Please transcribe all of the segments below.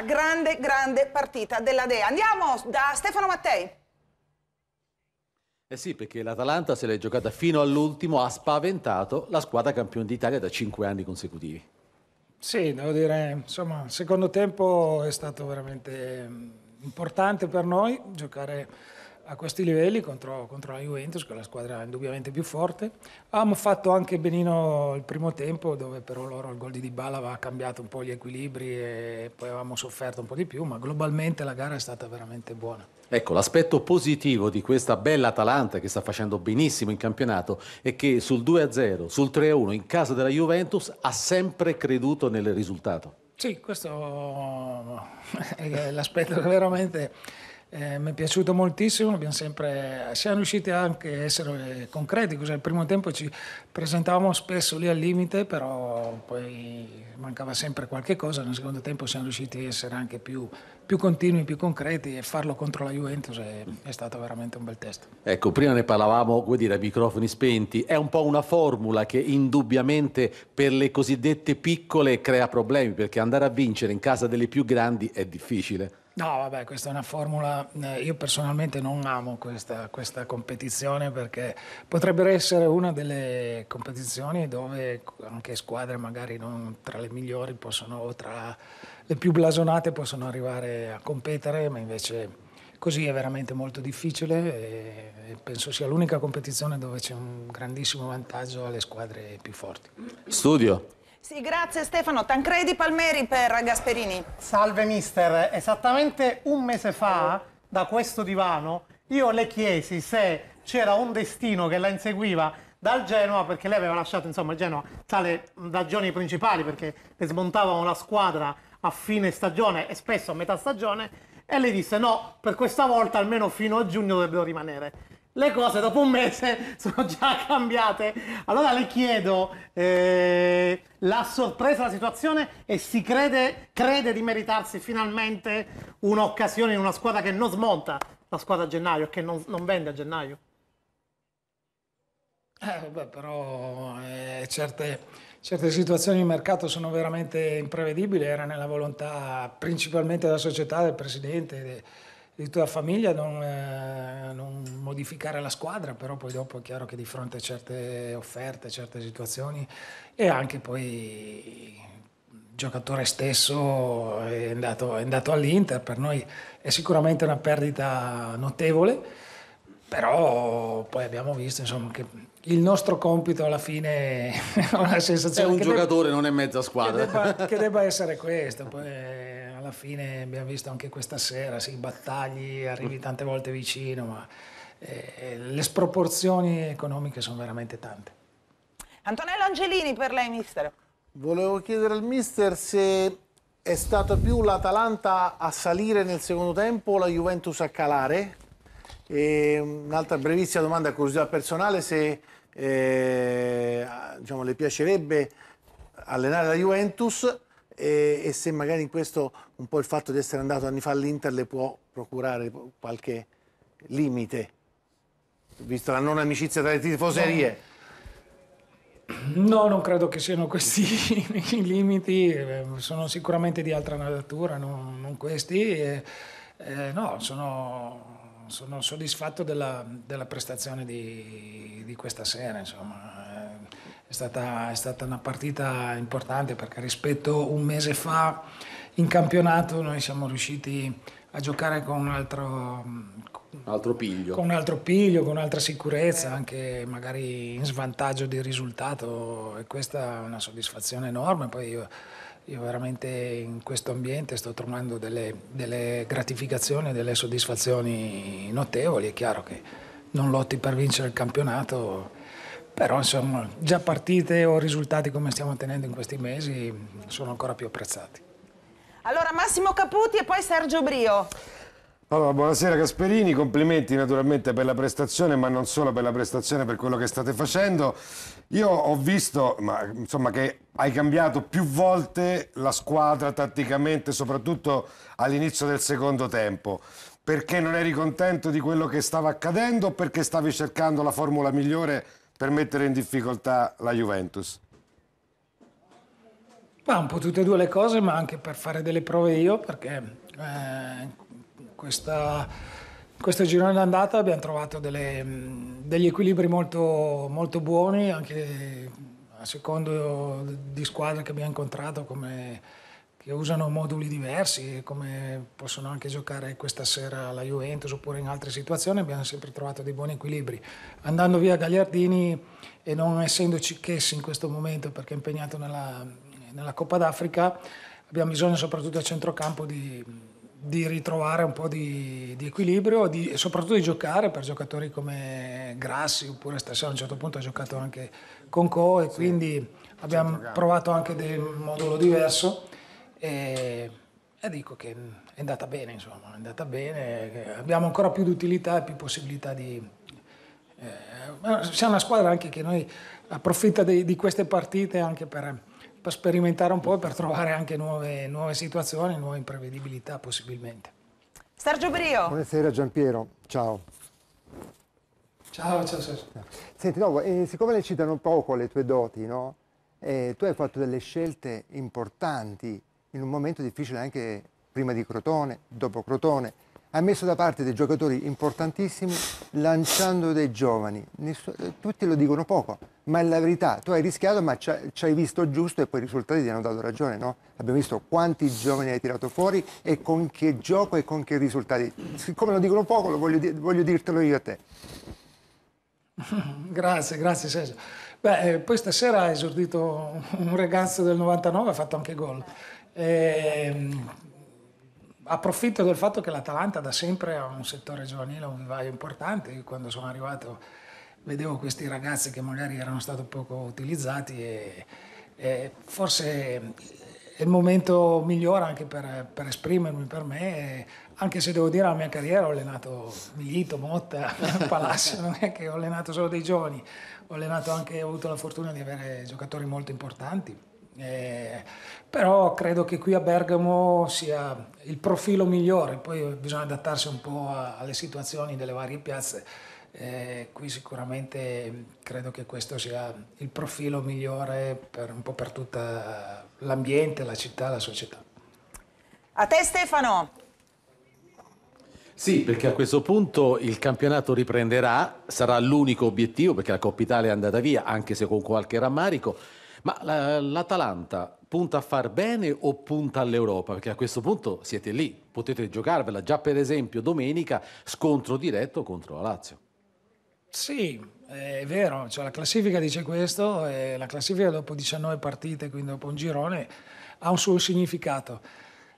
questa grande, grande partita della Dea. Andiamo da Stefano Mattei. Eh sì, perché l'Atalanta se l'è giocata fino all'ultimo, ha spaventato la squadra campione d'Italia da cinque anni consecutivi. Sì, devo dire, insomma, il secondo tempo è stato veramente mm, importante per noi giocare a questi livelli contro, contro, la Juventus, che è la squadra indubbiamente più forte. Abbiamo fatto anche benino il primo tempo, dove però loro il gol di Dybala aveva cambiato un po' gli equilibri e poi avevamo sofferto un po' di più, ma globalmente la gara è stata veramente buona. Ecco, l'aspetto positivo di questa bella Atalanta che sta facendo benissimo in campionato è che sul 2-0, sul 3-1 in casa della Juventus ha sempre creduto nel risultato. Sì, questo è l'aspetto che veramente eh, mi è piaciuto moltissimo, sempre, siamo riusciti anche a essere concreti, così al primo tempo ci presentavamo spesso lì al limite, però poi mancava sempre qualche cosa, nel secondo tempo siamo riusciti a essere anche più, più continui, più concreti e farlo contro la Juventus è, è, stato veramente un bel test. Ecco, prima ne parlavamo, vuol dire, a microfoni spenti, è un po' una formula che indubbiamente per le cosiddette piccole crea problemi, perché andare a vincere in casa delle più grandi è difficile. No, vabbè, questa è una formula, eh, io personalmente non amo questa, questa, competizione perché potrebbe essere una delle competizioni dove anche squadre magari non tra le migliori possono, o tra le più blasonate possono arrivare a competere, ma invece così è veramente molto difficile e penso sia l'unica competizione dove c'è un grandissimo vantaggio alle squadre più forti. Studio. Sì, grazie Stefano. Tancredi Palmeri per Gasperini. Salve mister, esattamente un mese fa da questo divano io le chiesi se c'era un destino che la inseguiva dal Genoa perché lei aveva lasciato insomma il Genoa tra le ragioni principali perché le smontavano la squadra a fine stagione e spesso a metà stagione e lei disse no, per questa volta almeno fino a giugno dovrebbero rimanere le cose dopo un mese sono già cambiate. Allora le chiedo, eh, l'ha sorpresa la situazione e si crede, crede di meritarsi finalmente un'occasione in una squadra che non smonta la squadra a gennaio, che non, non vende a gennaio? Eh, vabbè, però eh, certe, certe, situazioni di mercato sono veramente imprevedibili, era nella volontà principalmente della società, del presidente. De, di la famiglia non, eh, non, modificare la squadra, però poi dopo è chiaro che di fronte a certe offerte, certe situazioni e anche poi il giocatore stesso è andato, è andato all'Inter, per noi è sicuramente una perdita notevole però poi abbiamo visto insomma, che il nostro compito alla fine ho la sensazione è un giocatore debba, non è mezza squadra che debba, che debba essere questo poi, alla fine abbiamo visto anche questa sera, sì, battagli, arrivi tante volte vicino, ma eh, le sproporzioni economiche sono veramente tante. Antonello Angelini per lei, mister. Volevo chiedere al mister se è stata più l'Atalanta a salire nel secondo tempo o la Juventus a calare. Mm, un'altra brevissima domanda, curiosità personale, se eh, diciamo, le piacerebbe allenare la Juventus e, e, se magari in questo un po' il fatto di essere andato anni fa all'Inter le può procurare qualche limite, visto la non amicizia tra le tifoserie. No, non credo che siano questi i limiti, eh, sono sicuramente di altra natura, non, non questi. E, eh, no, sono sono soddisfatto della, della prestazione di, di, questa sera, insomma. È stata, è stata, una partita importante perché rispetto a un mese fa in campionato noi siamo riusciti a giocare con un altro, altro piglio. Con un altro piglio, con un'altra sicurezza, anche magari in svantaggio di risultato e questa è una soddisfazione enorme. Poi io, io veramente in questo ambiente sto trovando delle, delle gratificazioni, delle soddisfazioni notevoli. È chiaro che non lotti per vincere il campionato però insomma già partite o risultati come stiamo ottenendo in questi mesi sono ancora più apprezzati. Allora Massimo Caputi e poi Sergio Brio. Allora, buonasera Gasperini, complimenti naturalmente per la prestazione, ma non solo per la prestazione, per quello che state facendo. Io ho visto ma, insomma, che hai cambiato più volte la squadra tatticamente, soprattutto all'inizio del secondo tempo. Perché non eri contento di quello che stava accadendo o perché stavi cercando la formula migliore per mettere in difficoltà la Juventus? Ma un po' tutte e due le cose, ma anche per fare delle prove io, perché eh, questa, questo girone d'andata abbiamo trovato delle, degli equilibri molto, molto buoni, anche a secondo di squadre che abbiamo incontrato come che usano moduli diversi, come possono anche giocare questa sera alla Juventus oppure in altre situazioni, abbiamo sempre trovato dei buoni equilibri. Andando via Gagliardini e non essendoci Chess in questo momento perché è impegnato nella, nella Coppa d'Africa, abbiamo bisogno soprattutto a centrocampo di, di ritrovare un po' di, di equilibrio di, e soprattutto di giocare per giocatori come Grassi oppure stasera a un certo punto ha giocato anche con Co e quindi abbiamo provato anche del modulo diverso e, e dico che è andata bene, insomma, è andata bene, abbiamo ancora più utilità e più possibilità di... Eh, siamo una squadra anche che noi approfitta di, di queste partite anche per, per, sperimentare un po' e per trovare anche nuove, nuove situazioni, nuove imprevedibilità possibilmente. Sergio Brio. Buonasera Giampiero, ciao. Ciao, ciao Sergio. Senti, no, eh, siccome le citano poco le tue doti, no? eh, tu hai fatto delle scelte importanti in un momento difficile anche prima di Crotone, dopo Crotone, ha messo da parte dei giocatori importantissimi lanciando dei giovani. tutti lo dicono poco, ma è la verità. Tu hai rischiato ma ci hai visto giusto e poi i risultati ti hanno dato ragione, no? Abbiamo visto quanti giovani hai tirato fuori e con che gioco e con che risultati. Siccome lo dicono poco, lo voglio, voglio dirtelo io a te. grazie, grazie Sergio. Beh, eh, poi stasera ha esordito un ragazzo del 99 ha fatto anche gol. Eh, approfitto del fatto che l'Atalanta da sempre ha un settore giovanile, un vivaio importante. Io quando sono arrivato vedevo questi ragazzi che magari erano stati poco utilizzati e, e forse è il momento migliore anche per, per, esprimermi per me, anche se devo dire la mia carriera ho allenato Milito, Motta, Palacio, non è che ho allenato solo dei giovani, ho, allenato anche, ho avuto la fortuna di avere giocatori molto importanti eh, però credo che qui a Bergamo sia il profilo migliore, poi bisogna adattarsi un po' a, alle situazioni delle varie piazze. Eh, qui sicuramente credo che questo sia il profilo migliore per un po' per tutta l'ambiente, la città, la società. A te Stefano! Sì, perché a questo punto il campionato riprenderà, sarà l'unico obiettivo perché la Coppa Italia è andata via, anche se con qualche rammarico ma l'Atalanta punta a far bene o punta all'Europa? Perché a questo punto siete lì, potete giocarvela già per esempio domenica scontro diretto contro la Lazio. Sì, è vero, cioè, la classifica dice questo, e la classifica dopo 19 partite, quindi dopo un girone, ha un suo significato.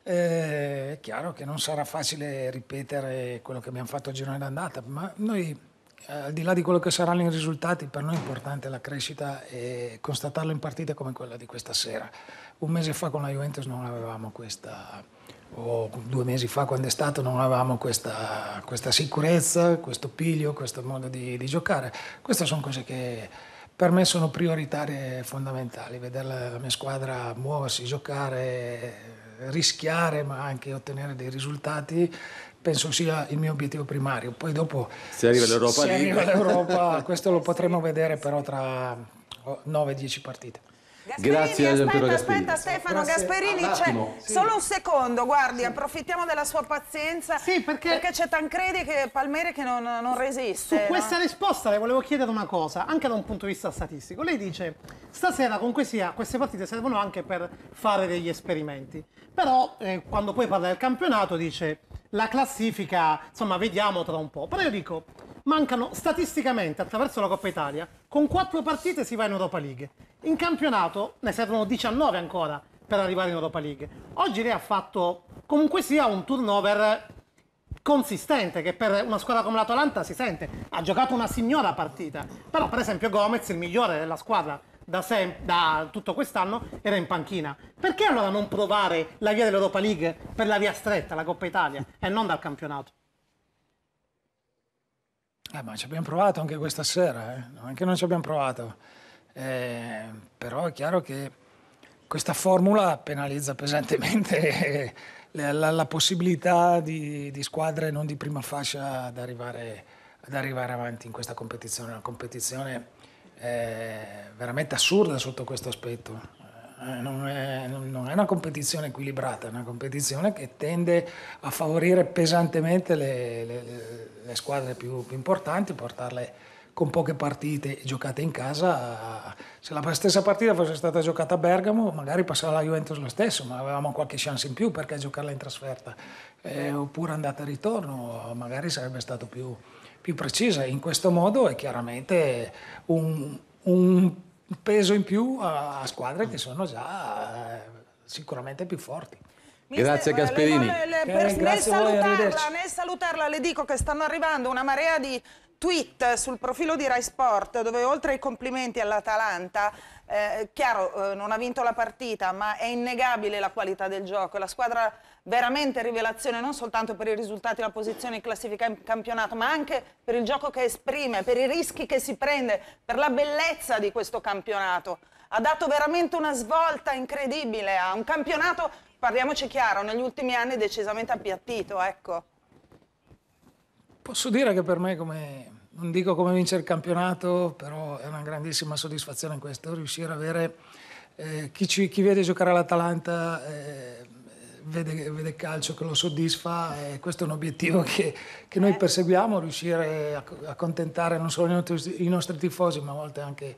Eh, è chiaro che non sarà facile ripetere quello che abbiamo fatto a girone d'andata, ma noi eh, al di là di quello che saranno i risultati, per noi è importante la crescita e constatarlo in partite come quella di questa sera. Un mese fa con la Juventus non avevamo questa, o due mesi fa quando è stato, non avevamo questa, questa sicurezza, questo piglio, questo modo di, di, giocare. Queste sono cose che per me sono prioritarie e fondamentali, vedere la mia squadra muoversi, giocare rischiare ma anche ottenere dei risultati penso sia il mio obiettivo primario. Poi dopo se arriva l'Europa, se arriva l'Europa questo lo potremo vedere però tra 9-10 partite. Gasperini, Grazie aspetta, aspetta Stefano, Gasperini c'è sì. solo un secondo, guardi, sì. approfittiamo della sua pazienza sì, perché, c'è Tancredi e Palmieri che non, non resiste. Su no? questa risposta le volevo chiedere una cosa, anche da un punto di vista statistico. Lei dice, stasera comunque questi, queste partite servono anche per fare degli esperimenti, però eh, quando poi parla del campionato dice la classifica, insomma vediamo tra un po', però io dico mancano statisticamente attraverso la Coppa Italia con quattro partite si va in Europa League in campionato ne servono 19 ancora per arrivare in Europa League. Oggi lei ha fatto comunque sia un turnover consistente che per una squadra come l'Atalanta si sente. Ha giocato una signora partita, però per esempio Gomez, il migliore della squadra da, sem- da tutto quest'anno, era in panchina. Perché allora non provare la via dell'Europa League per la via stretta, la Coppa Italia, e non dal campionato? Eh, ma ci abbiamo provato anche questa sera, eh? anche noi ci abbiamo provato eh, però è chiaro che questa formula penalizza pesantemente la, la, la possibilità di, di, squadre non di prima fascia ad arrivare, ad arrivare avanti in questa competizione, una competizione eh, veramente assurda sotto questo aspetto. Eh, non è, non è, una competizione equilibrata, è una competizione che tende a favorire pesantemente le, le, le squadre più, più importanti, portarle con poche partite giocate in casa, se la stessa partita fosse stata giocata a Bergamo, magari passava la Juventus lo stesso, ma avevamo qualche chance in più perché giocarla in trasferta, eh, oppure andata e ritorno, magari sarebbe stato più, più precisa. In questo modo è chiaramente un, un peso in più a, a, squadre che sono già eh, sicuramente più forti. Grazie Gasperini. Le, le, eh, le, per, nel, salutarla, nel salutarla le dico che stanno arrivando una marea di tweet sul profilo di Rai Sport dove oltre ai complimenti all'Atalanta, eh, chiaro eh, non ha vinto la partita ma è innegabile la qualità del gioco, la squadra veramente rivelazione non soltanto per i risultati, la posizione in classifica in campionato ma anche per il gioco che esprime, per i rischi che si prende, per la bellezza di questo campionato. Ha dato veramente una svolta incredibile a un campionato, parliamoci chiaro, negli ultimi anni decisamente appiattito. Ecco. Posso dire che per me, come, non dico come vincere il campionato, però è una grandissima soddisfazione questo, riuscire ad avere eh, chi, ci, chi, vede giocare all'Atalanta. Eh, vede, vede calcio che lo soddisfa e questo è un obiettivo che, che noi perseguiamo, riuscire a accontentare non solo i nostri, i nostri, tifosi ma a volte anche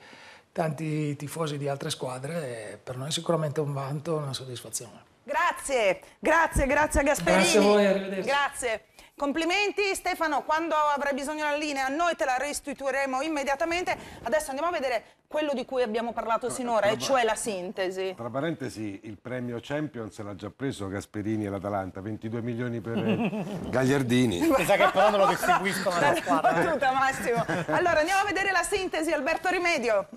tanti tifosi di altre squadre, per noi è sicuramente un vanto, una soddisfazione. Grazie, grazie, grazie a Gasperini. Grazie a voi, arrivederci. Grazie. Complimenti Stefano, quando avrai bisogno della linea noi te la restituiremo immediatamente. Adesso andiamo a vedere quello di cui abbiamo parlato sinora, tra, e cioè la sintesi. Tra parentesi, il premio Champions l'ha già preso Gasperini e l'Atalanta, 22 milioni per Gagliardini. Mi sa che però non lo distribuiscono alla squadra. Battuta, Massimo. Allora andiamo a vedere la sintesi, Alberto Rimedio.